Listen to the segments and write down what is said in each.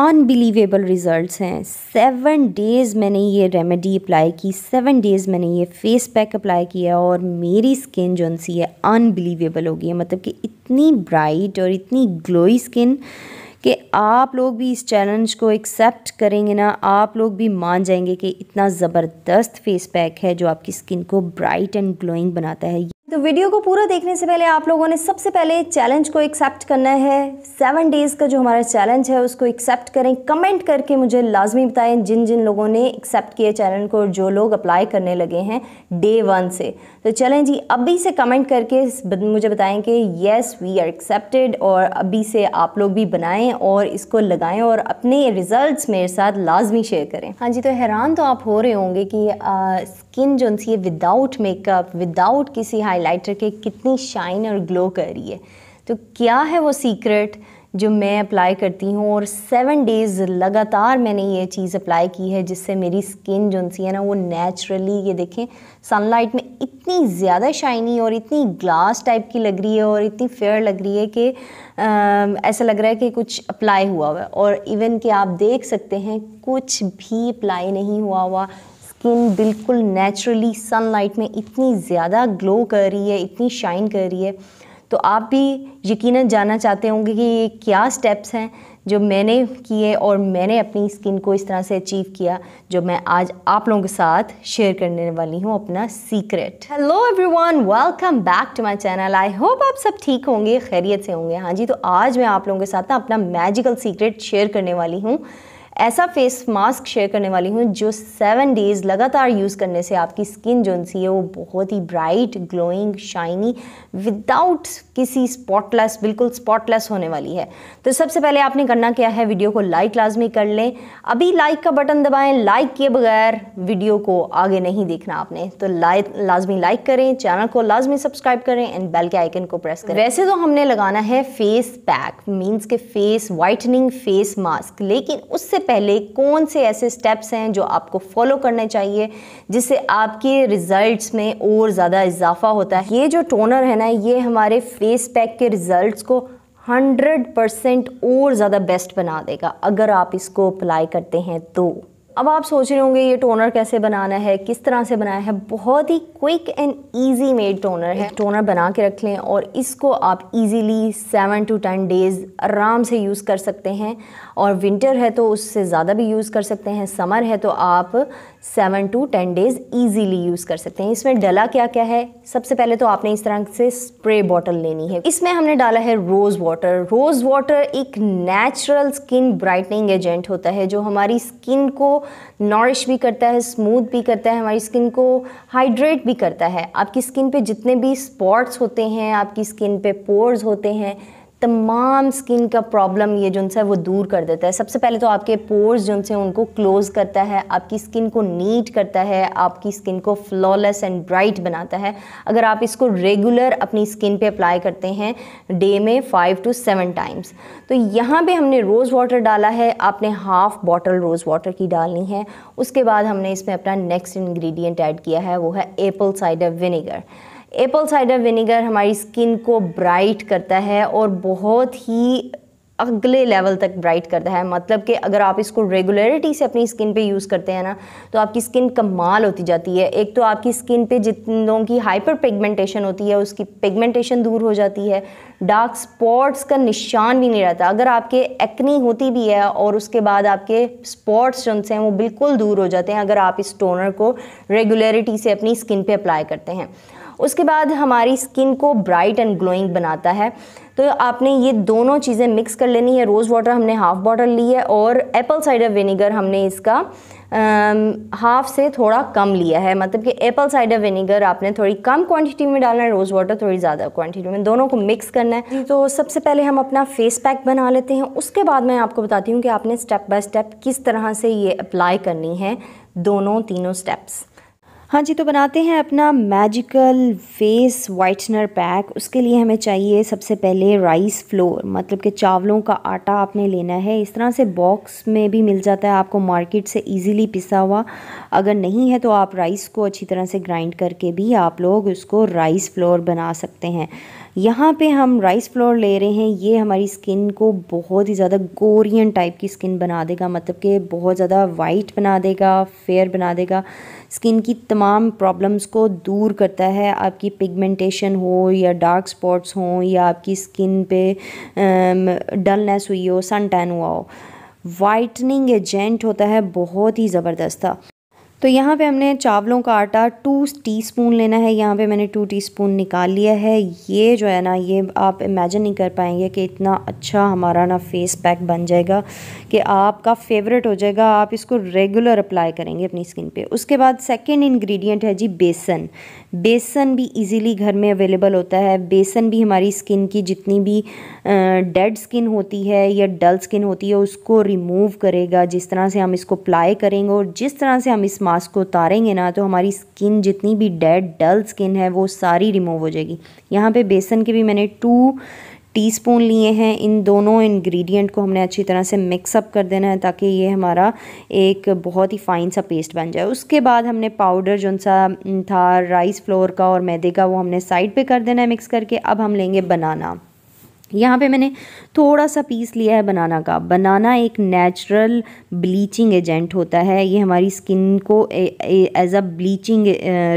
unbelievable result हैं seven days मैंने ये रेमेडी अप्लाई की सेवन डेज़ मैंने ये फेस पैक अप्लाई किया और मेरी स्किन जो सी है अनबिलीवेबल हो गई है मतलब कि इतनी ब्राइट और इतनी ग्लोई स्किन कि आप लोग भी इस चैलेंज को एक्सेप्ट करेंगे ना आप लोग भी मान जाएंगे कि इतना ज़बरदस्त फेस पैक है जो आपकी स्किन को ब्राइट एंड ग्लोइंग बनाता है तो वीडियो को पूरा देखने से पहले आप लोगों ने सबसे पहले चैलेंज को एक्सेप्ट करना है सेवन डेज़ का जो हमारा चैलेंज है उसको एक्सेप्ट करें कमेंट करके मुझे लाजमी बताएं जिन जिन लोगों ने एक्सेप्ट किया चैलेंज को और जो लोग अप्लाई करने लगे हैं डे वन से तो चलें जी अभी से कमेंट करके मुझे बताएं कि येस वी आर एक्सेप्टेड और अभी से आप लोग भी बनाएं और इसको लगाएं और अपने रिज़ल्ट मेरे साथ लाजमी शेयर करें हाँ जी तो हैरान तो आप हो रहे होंगे कि आ, स्किन जो सी है विदाउट मेकअप विदाउट किसी हाइलाइटर के कितनी शाइन और ग्लो कर रही है तो क्या है वो सीक्रेट जो मैं अप्लाई करती हूँ और सेवन डेज़ लगातार मैंने ये चीज़ अप्लाई की है जिससे मेरी स्किन जो सी है ना वो नेचुरली ये देखें सनलाइट में इतनी ज़्यादा शाइनी और इतनी ग्लास टाइप की लग रही है और इतनी फेयर लग रही है कि ऐसा लग रहा है कि कुछ अप्लाई हुआ हुआ है और इवन कि आप देख सकते हैं कुछ भी अप्लाई नहीं हुआ हुआ स्किन बिल्कुल नेचुरली सनलाइट में इतनी ज़्यादा ग्लो कर रही है इतनी शाइन कर रही है तो आप भी यकीनन जानना चाहते होंगे कि ये क्या स्टेप्स हैं जो मैंने किए और मैंने अपनी स्किन को इस तरह से अचीव किया जो मैं आज आप लोगों के साथ शेयर करने वाली हूँ अपना secret hello everyone welcome back to my channel I hope आप सब ठीक होंगे खैरियत से होंगे हाँ जी तो आज मैं आप लोगों के साथ ना अपना मैजिकल सीक्रेट शेयर करने वाली हूँ ऐसा फेस मास्क शेयर करने वाली हूँ जो सेवन डेज़ लगातार यूज़ करने से आपकी स्किन जो सी है वो बहुत ही ब्राइट ग्लोइंग शाइनी विदाउट किसी स्पॉटलेस बिल्कुल स्पॉटलेस होने वाली है तो सबसे पहले आपने करना क्या है वीडियो को लाइक लाजमी कर लें अभी लाइक का बटन दबाएं लाइक किए बगैर वीडियो को आगे नहीं देखना आपने तो लाइक लाजमी लाइक करें चैनल को लाजमी सब्सक्राइब करें एंड बेल के आइकन को प्रेस करें वैसे तो हमने लगाना है फेस पैक मीन्स के फेस वाइटनिंग फेस मास्क लेकिन उससे पहले कौन से ऐसे स्टेप्स हैं जो आपको फॉलो करने चाहिए जिससे आपके रिजल्ट्स में और ज़्यादा इजाफा होता है ये जो टोनर है ना ये हमारे फेस पैक के रिज़ल्ट को हंड्रेड परसेंट और ज़्यादा बेस्ट बना देगा अगर आप इसको अप्लाई करते हैं तो अब आप सोच रहे होंगे ये टोनर कैसे बनाना है किस तरह से बनाया है बहुत ही quick and easy made toner है टोनर बना के रख लें और इसको आप easily seven to ten days आराम से यूज़ कर सकते हैं और विंटर है तो उससे ज़्यादा भी यूज़ कर सकते हैं समर है तो आप seven to ten days easily use कर सकते हैं इसमें डला क्या क्या है सबसे पहले तो आपने इस तरह से स्प्रे बॉटल लेनी है इसमें हमने डाला है रोज़ वाटर रोज़ वाटर एक नेचुरल स्किन ब्राइटनिंग एजेंट होता है जो हमारी स्किन को नॉरिश भी करता है स्मूथ भी करता है हमारी स्किन को हाइड्रेट भी करता है आपकी स्किन पे जितने भी स्पॉट्स होते हैं आपकी स्किन पे पोर्स होते हैं तमाम स्किन का प्रॉब्लम ये जो है वो दूर कर देता है सबसे पहले तो आपके पोर्स जो है उनको क्लोज़ करता है आपकी स्किन को नीट करता है आपकी स्किन को फ्लॉलेस एंड ब्राइट बनाता है अगर आप इसको रेगुलर अपनी स्किन पे अप्लाई करते हैं डे में फ़ाइव टू सेवन टाइम्स तो यहाँ पे हमने रोज़ वाटर डाला है आपने हाफ़ बॉटल रोज़ वाटर की डालनी है उसके बाद हमने इसमें अपना नेक्स्ट इन्ग्रीडियंट ऐड किया है वो है apple cider vinegar apple cider vinegar हमारी स्किन को ब्राइट करता है और बहुत ही अगले लेवल तक ब्राइट करता है मतलब कि अगर आप इसको रेगुलरिटी से अपनी स्किन पे यूज़ करते हैं ना तो आपकी स्किन कमाल होती जाती है एक तो आपकी स्किन पे जितनों की हाइपर पिगमेंटेशन होती है उसकी पिगमेंटेशन दूर हो जाती है डार्क स्पॉट्स का निशान भी नहीं रहता अगर आपके एक्नी होती भी है और उसके बाद आपके स्पॉट्स जो हैं वो बिल्कुल दूर हो जाते हैं अगर आप इस टोनर को रेगुलरिटी से अपनी स्किन पर अप्लाई करते हैं उसके बाद हमारी स्किन को ब्राइट एंड ग्लोइंग बनाता है तो आपने ये दोनों चीज़ें मिक्स कर लेनी है रोज़ वाटर हमने हाफ़ बॉटल ली है और एप्पल साइडर विनीगर हमने इसका हाफ़ से थोड़ा कम लिया है मतलब कि एप्पल साइडर विनीगर आपने थोड़ी कम क्वांटिटी में डालना है रोज़ वाटर थोड़ी ज़्यादा क्वांटिटी में दोनों को मिक्स करना है तो सबसे पहले हम अपना फेस पैक बना लेते हैं उसके बाद मैं आपको बताती हूँ कि आपने स्टेप बाय स्टेप किस तरह से ये अप्लाई करनी है दोनों तीनों स्टेप्स हाँ जी तो बनाते हैं अपना मैजिकल फेस वाइटनर पैक उसके लिए हमें चाहिए सबसे पहले राइस फ्लोर मतलब कि चावलों का आटा आपने लेना है इस तरह से बॉक्स में भी मिल जाता है आपको मार्केट से इजीली पिसा हुआ अगर नहीं है तो आप राइस को अच्छी तरह से ग्राइंड करके भी आप लोग उसको राइस फ्लोर बना सकते हैं यहाँ पे हम राइस फ्लोर ले रहे हैं ये हमारी स्किन को बहुत ही ज़्यादा गोरियन टाइप की स्किन बना देगा मतलब कि बहुत ज़्यादा वाइट बना देगा फेयर बना देगा स्किन की तमाम प्रॉब्लम्स को दूर करता है आपकी पिगमेंटेशन हो या डार्क स्पॉट्स हों या आपकी स्किन पे डलनेस हुई हो सन टैन हुआ हो वाइटनिंग एजेंट होता है बहुत ही ज़बरदस्त था तो यहाँ पे हमने चावलों का आटा टू टीस्पून लेना है यहाँ पे मैंने टू टीस्पून निकाल लिया है ये जो है ना ये आप इमेजिन नहीं कर पाएंगे कि इतना अच्छा हमारा ना फेस पैक बन जाएगा कि आपका फेवरेट हो जाएगा आप इसको रेगुलर अप्लाई करेंगे अपनी स्किन पे उसके बाद सेकेंड इन्ग्रीडियंट है जी बेसन बेसन भी ईजिली घर में अवेलेबल होता है बेसन भी हमारी स्किन की जितनी भी डेड स्किन होती है या डल स्किन होती है उसको रिमूव करेगा जिस तरह से हम इसको अप्लाई करेंगे और जिस तरह से हम इस मास्क को उतारेंगे ना तो हमारी स्किन जितनी भी डेड डल स्किन है वो सारी रिमूव हो जाएगी यहाँ पे बेसन के भी मैंने टू टीस्पून लिए हैं इन दोनों इंग्रेडिएंट को हमने अच्छी तरह से मिक्सअप कर देना है ताकि ये हमारा एक बहुत ही फ़ाइन सा पेस्ट बन जाए उसके बाद हमने पाउडर जो सा था राइस फ्लोर का और मैदे का वो हमने साइड पे कर देना है मिक्स करके अब हम लेंगे बनाना यहाँ पे मैंने थोड़ा सा पीस लिया है बनाना का बनाना एक नेचुरल ब्लीचिंग एजेंट होता है ये हमारी स्किन को एज अ ब्लीचिंग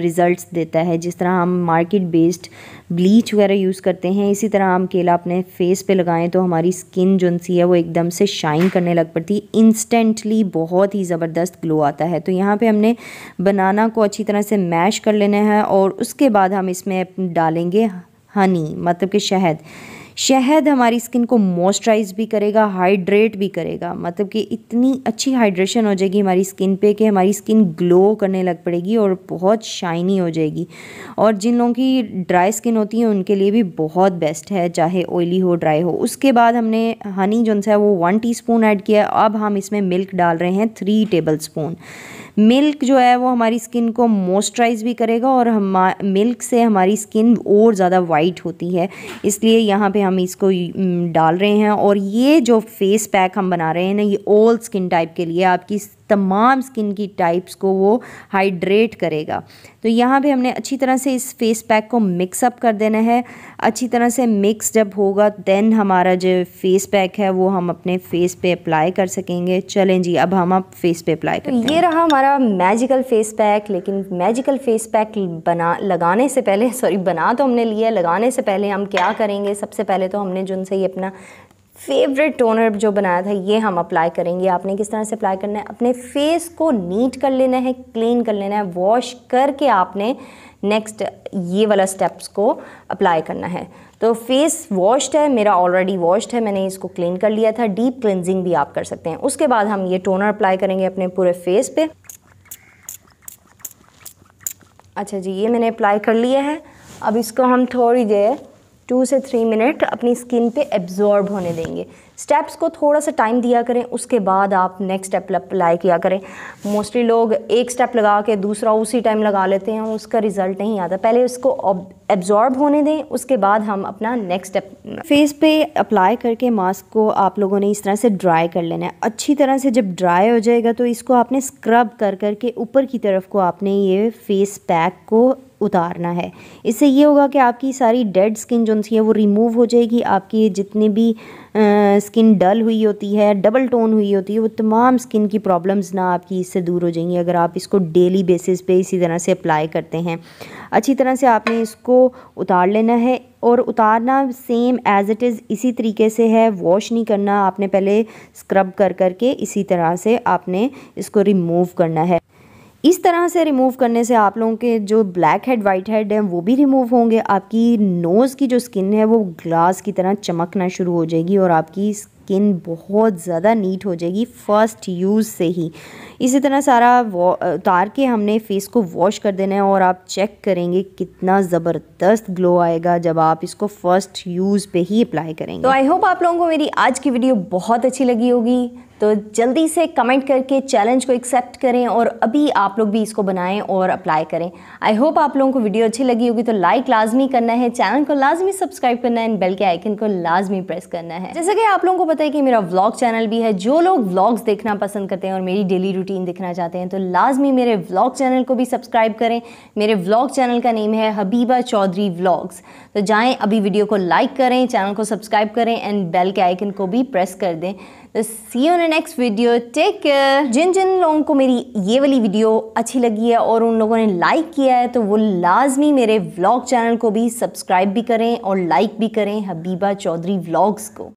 रिजल्ट्स देता है जिस तरह हम मार्केट बेस्ड ब्लीच वगैरह यूज़ करते हैं इसी तरह हम केला अपने फेस पे लगाएं तो हमारी स्किन जो सी है वो एकदम से शाइन करने लग पड़ती है इंस्टेंटली बहुत ही ज़बरदस्त ग्लो आता है तो यहाँ पे हमने बनाना को अच्छी तरह से मैश कर लेना है और उसके बाद हम इसमें डालेंगे हनी मतलब कि शहद शहद हमारी स्किन को मॉइस्चराइज भी करेगा हाइड्रेट भी करेगा मतलब कि इतनी अच्छी हाइड्रेशन हो जाएगी हमारी स्किन पे कि हमारी स्किन ग्लो करने लग पड़ेगी और बहुत शाइनी हो जाएगी और जिन लोगों की ड्राई स्किन होती है उनके लिए भी बहुत बेस्ट है चाहे ऑयली हो ड्राई हो उसके बाद हमने हनी जो है वो वन टी ऐड किया अब हम इसमें मिल्क डाल रहे हैं थ्री टेबल स्पून मिल्क जो है वो हमारी स्किन को मॉइस्चराइज भी करेगा और हम मिल्क से हमारी स्किन और ज़्यादा वाइट होती है इसलिए यहाँ पे हम इसको डाल रहे हैं और ये जो फेस पैक हम बना रहे हैं ना ये ओल्ड स्किन टाइप के लिए आपकी तमाम स्किन की टाइप्स को वो हाइड्रेट करेगा तो यहाँ पे हमने अच्छी तरह से इस फेस पैक को मिक्सअप कर देना है अच्छी तरह से मिक्स जब होगा देन हमारा जो फेस पैक है वो हम अपने फेस पे अप्लाई कर सकेंगे चलें जी अब हम आप फेस पे अप्लाई करें तो ये रहा हमारा मैजिकल फेस पैक लेकिन मैजिकल फेस पैक बना लगाने से पहले सॉरी बना तो हमने लिया लगाने से पहले हम क्या करेंगे सबसे पहले तो हमने जो उनसे ये अपना फेवरेट टोनर जो बनाया था ये हम अप्लाई करेंगे आपने किस तरह से अप्लाई करना है अपने फेस को नीट कर लेना है क्लीन कर लेना है वॉश करके आपने नेक्स्ट ये वाला स्टेप्स को अप्लाई करना है तो फेस वॉश्ड है मेरा ऑलरेडी वॉश्ड है मैंने इसको क्लीन कर लिया था डीप क्लिनजिंग भी आप कर सकते हैं उसके बाद हम ये टोनर अप्लाई करेंगे अपने पूरे फेस पे अच्छा जी ये मैंने अप्लाई कर लिया है अब इसको हम थोड़ी देर टू से थ्री मिनट अपनी स्किन पे एब्जॉर्ब होने देंगे स्टेप्स को थोड़ा सा टाइम दिया करें उसके बाद आप नेक्स्ट स्टेप अप्लाई किया करें मोस्टली लोग एक स्टेप लगा के दूसरा उसी टाइम लगा लेते हैं उसका रिज़ल्ट नहीं आता पहले उसको एब्जॉर्ब होने दें उसके बाद हम अपना नेक्स्ट स्टेप फेस पे अप्लाई करके मास्क को आप लोगों ने इस तरह से ड्राई कर लेना है अच्छी तरह से जब ड्राई हो जाएगा तो इसको आपने स्क्रब कर करके ऊपर की तरफ को आपने ये फेस पैक को उतारना है इससे ये होगा कि आपकी सारी डेड स्किन जो है वो रिमूव हो जाएगी आपकी जितनी भी स्किन डल हुई होती है डबल टोन हुई होती है वो तमाम स्किन की प्रॉब्लम्स ना आपकी इससे दूर हो जाएंगी अगर आप इसको डेली बेसिस पे इसी तरह से अप्लाई करते हैं अच्छी तरह से आपने इसको उतार लेना है और उतारना सेम एज़ इट इज़ इसी तरीके से है वॉश नहीं करना आपने पहले स्क्रब कर कर इसी तरह से आपने इसको रिमूव करना है इस तरह से रिमूव करने से आप लोगों के जो ब्लैक हेड वाइट हेड हैं वो भी रिमूव होंगे आपकी नोज़ की जो स्किन है वो ग्लास की तरह चमकना शुरू हो जाएगी और आपकी स्किन बहुत ज़्यादा नीट हो जाएगी फर्स्ट यूज़ से ही इसी तरह सारा उतार के हमने फेस को वॉश कर देना है और आप चेक करेंगे कितना ज़बरदस्त ग्लो आएगा जब आप इसको फर्स्ट यूज़ पे ही अप्लाई करेंगे तो आई होप आप लोगों को मेरी आज की वीडियो बहुत अच्छी लगी होगी तो जल्दी से कमेंट करके चैलेंज को एक्सेप्ट करें और अभी आप लोग भी इसको बनाएं और अप्लाई करें आई होप आप लोगों को वीडियो अच्छी लगी होगी तो लाइक लाजमी करना है चैनल को लाजमी सब्सक्राइब करना है एंड बेल के आइकन को लाजमी प्रेस करना है जैसे कि आप लोगों को पता है कि मेरा व्लॉग चैनल भी है जो लोग व्लॉग्स देखना पसंद करते हैं और मेरी डेली रूटीन देखना चाहते हैं तो लाजमी मेरे व्लॉग चैनल को भी सब्सक्राइब करें मेरे व्लॉग चैनल का नेम है हबीबा चौधरी व्लॉग्स तो जाएँ अभी वीडियो को लाइक करें चैनल को सब्सक्राइब करें एंड बेल के आइकन को भी प्रेस कर दें तो see on next video take care जिन जिन लोगों को मेरी ये वाली वीडियो अच्छी लगी है और उन लोगों ने लाइक किया है तो वो लाजमी मेरे व्लॉग चैनल को भी सब्सक्राइब भी करें और लाइक भी करें हबीबा चौधरी व्लॉग्स को